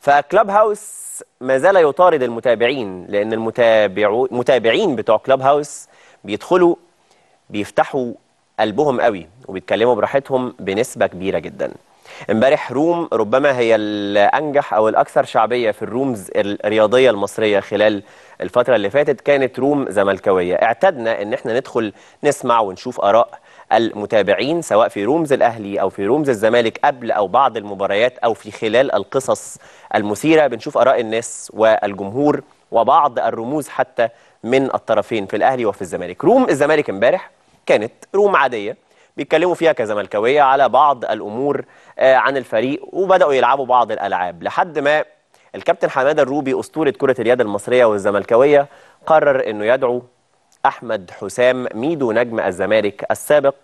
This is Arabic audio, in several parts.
فكلاب هاوس ما زال يطارد المتابعين لان المتابعين بتوع كلاب هاوس بيدخلوا بيفتحوا قلبهم قوي وبيتكلموا براحتهم بنسبه كبيره جدا امبارح روم ربما هي الانجح او الاكثر شعبيه في الرومز الرياضيه المصريه خلال الفتره اللي فاتت كانت روم زملكاويه اعتدنا ان احنا ندخل نسمع ونشوف اراء المتابعين سواء في رومز الأهلي أو في رومز الزمالك قبل أو بعض المباريات أو في خلال القصص المثيرة بنشوف آراء الناس والجمهور وبعض الرموز حتى من الطرفين في الأهلي وفي الزمالك روم الزمالك امبارح كانت روم عادية بيتكلموا فيها كزملكاويه على بعض الامور آه، عن الفريق وبداوا يلعبوا بعض الالعاب لحد ما الكابتن حماده الروبي اسطوره كره اليد المصريه والزملكاويه قرر انه يدعو أحمد حسام ميدو نجم الزمالك السابق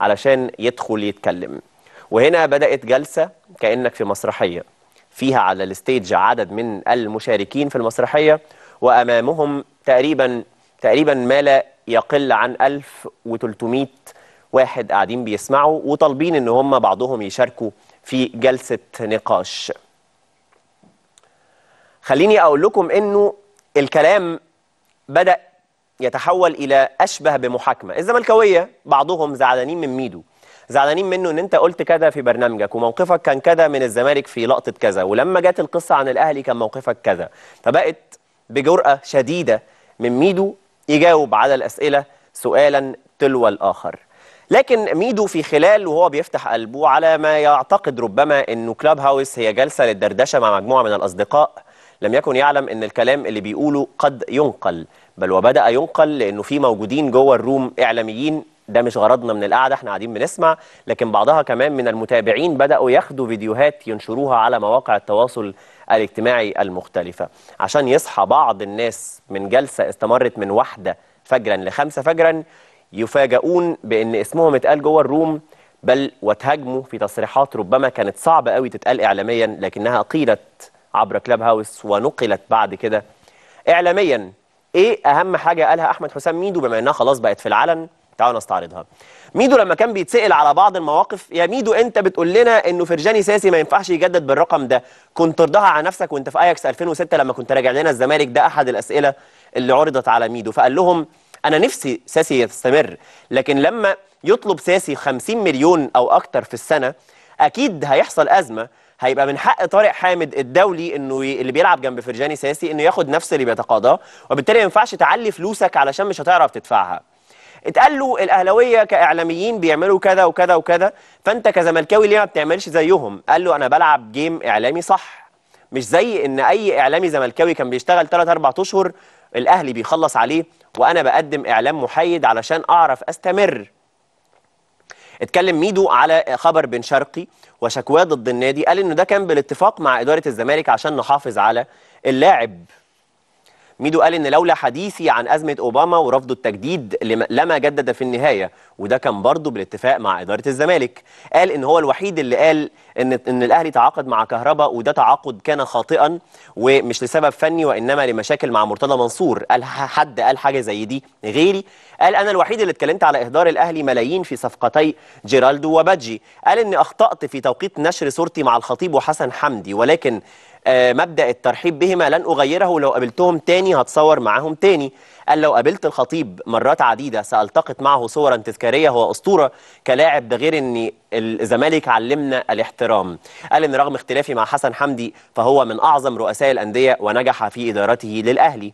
علشان يدخل يتكلم وهنا بدأت جلسة كأنك في مسرحية فيها على الستيج عدد من المشاركين في المسرحية وأمامهم تقريبا تقريبا ما لا يقل عن 1300 واحد قاعدين بيسمعوا وطالبين ان هم بعضهم يشاركوا في جلسة نقاش خليني اقول لكم انه الكلام بدأ يتحول الى اشبه بمحاكمه الزملكاويه بعضهم زعلانين من ميدو زعلانين منه ان انت قلت كذا في برنامجك وموقفك كان كذا من الزمالك في لقطه كذا ولما جت القصه عن الاهلي كان موقفك كذا فبقت بجرأه شديده من ميدو يجاوب على الاسئله سؤالا تلو الاخر لكن ميدو في خلال وهو بيفتح قلبه على ما يعتقد ربما انه كلاب هاوس هي جلسه للدردشه مع مجموعه من الاصدقاء لم يكن يعلم ان الكلام اللي بيقوله قد ينقل بل وبدا ينقل لانه في موجودين جوه الروم اعلاميين ده مش غرضنا من القعده احنا قاعدين بنسمع لكن بعضها كمان من المتابعين بداوا ياخدوا فيديوهات ينشروها على مواقع التواصل الاجتماعي المختلفه عشان يصحى بعض الناس من جلسه استمرت من واحده فجرا لخمسه فجرا يفاجؤون بان اسمهم اتقال جوه الروم بل واتهاجموا في تصريحات ربما كانت صعبه قوي تتقال اعلاميا لكنها قيلت عبر كلاب هاوس ونقلت بعد كده اعلاميا ايه اهم حاجه قالها احمد حسام ميدو بما انها خلاص بقت في العلن تعالوا نستعرضها ميدو لما كان بيتسال على بعض المواقف يا ميدو انت بتقول لنا انه فرجاني ساسي ما ينفعش يجدد بالرقم ده كنت ترضاها على نفسك وانت في اياكس 2006 لما كنت راجع لنا الزمالك ده احد الاسئله اللي عرضت على ميدو فقال لهم انا نفسي ساسي يستمر لكن لما يطلب ساسي 50 مليون او اكتر في السنه اكيد هيحصل ازمه هيبقى من حق طارق حامد الدولي انه اللي بيلعب جنب فرجاني ساسي انه ياخد نفس اللي بيتقاضاه وبالتالي ما ينفعش تعلي فلوسك علشان مش هتعرف تدفعها اتقال له الاهلاويه كاعلاميين بيعملوا كذا وكذا وكذا فانت كزملكاوي ليه ما بتعملش زيهم قال له انا بلعب جيم اعلامي صح مش زي ان اي اعلامي زملكاوي كان بيشتغل 3 4 اشهر الاهلي بيخلص عليه وانا بقدم اعلام محايد علشان اعرف استمر اتكلم ميدو على خبر بن شرقي وشكواه ضد النادي قال انه ده كان بالاتفاق مع اداره الزمالك عشان نحافظ على اللاعب ميدو قال ان لولا حديثي عن ازمه اوباما ورفضه التجديد لما جدد في النهايه وده كان برضه بالاتفاق مع اداره الزمالك قال ان هو الوحيد اللي قال ان ان الاهلي تعاقد مع كهرباء وده تعاقد كان خاطئا ومش لسبب فني وانما لمشاكل مع مرتضى منصور قال حد قال حاجه زي دي غيري قال انا الوحيد اللي اتكلمت على اهدار الاهلي ملايين في صفقتي جيرالدو وبادجي قال اني اخطات في توقيت نشر صورتي مع الخطيب وحسن حمدي ولكن آه، مبدا الترحيب بهما لن اغيره لو قابلتهم تاني هتصور معاهم تاني قال لو قابلت الخطيب مرات عديده سالتقط معه صورا تذكاريه هو اسطوره كلاعب ده غير ان الزمالك علمنا الاحترام قال ان رغم اختلافي مع حسن حمدي فهو من اعظم رؤساء الانديه ونجح في ادارته للاهلي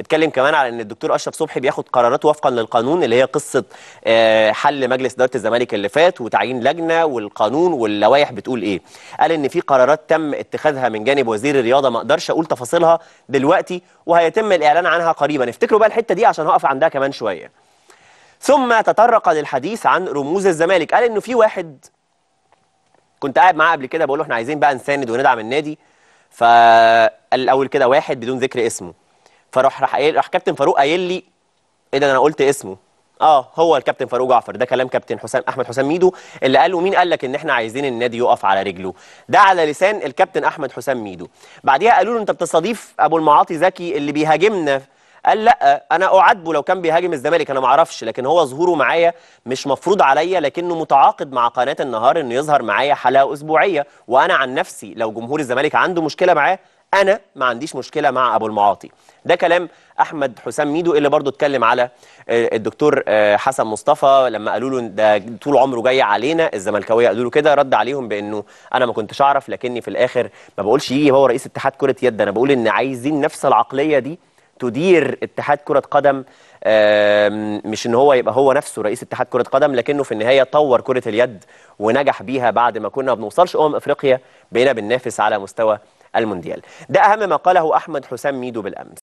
اتكلم كمان على ان الدكتور اشرف صبحي بياخد قرارات وفقا للقانون اللي هي قصه آه، حل مجلس اداره الزمالك اللي فات وتعيين لجنه والقانون واللوائح بتقول ايه قال ان في قرارات تم اتخاذها من جانب وزير الرياضه ما اقدرش اقول تفاصيلها دلوقتي وهيتم الاعلان عنها قريبا افتكروا بقى الحته دي عشان هقف عندها كمان شويه ثم تطرق للحديث عن رموز الزمالك قال انه في واحد كنت قاعد معاه قبل كده بقول له احنا عايزين بقى نساند وندعم النادي فالاول الاول كده واحد بدون ذكر اسمه فراح راح قايل راح كابتن فاروق قايل لي ايه ده انا قلت اسمه اه هو الكابتن فاروق جعفر ده كلام كابتن حسام احمد حسام ميدو اللي قاله مين قال لك ان احنا عايزين النادي يقف على رجله ده على لسان الكابتن احمد حسام ميدو بعديها قالوا له انت بتستضيف ابو المعاطي زكي اللي بيهاجمنا قال لا انا اعاتبه لو كان بيهاجم الزمالك انا ما اعرفش لكن هو ظهوره معايا مش مفروض عليا لكنه متعاقد مع قناه النهار انه يظهر معايا حلقه اسبوعيه وانا عن نفسي لو جمهور الزمالك عنده مشكله معاه انا ما عنديش مشكله مع ابو المعاطي ده كلام احمد حسام ميدو اللي برضه اتكلم على آه، الدكتور آه، حسن مصطفى لما قالوا له ده طول عمره جاي علينا الزملكاويه قالوا له كده رد عليهم بانه انا ما كنتش اعرف لكني في الاخر ما بقولش يجي إيه، هو رئيس اتحاد كره يد انا بقول ان عايزين نفس العقليه دي تدير اتحاد كره قدم مش ان هو يبقى هو نفسه رئيس اتحاد كره قدم لكنه في النهايه طور كره اليد ونجح بيها بعد ما كنا بنوصلش امم افريقيا بقينا بننافس على مستوى المونديال ده أهم ما قاله أحمد حسام ميدو بالأمس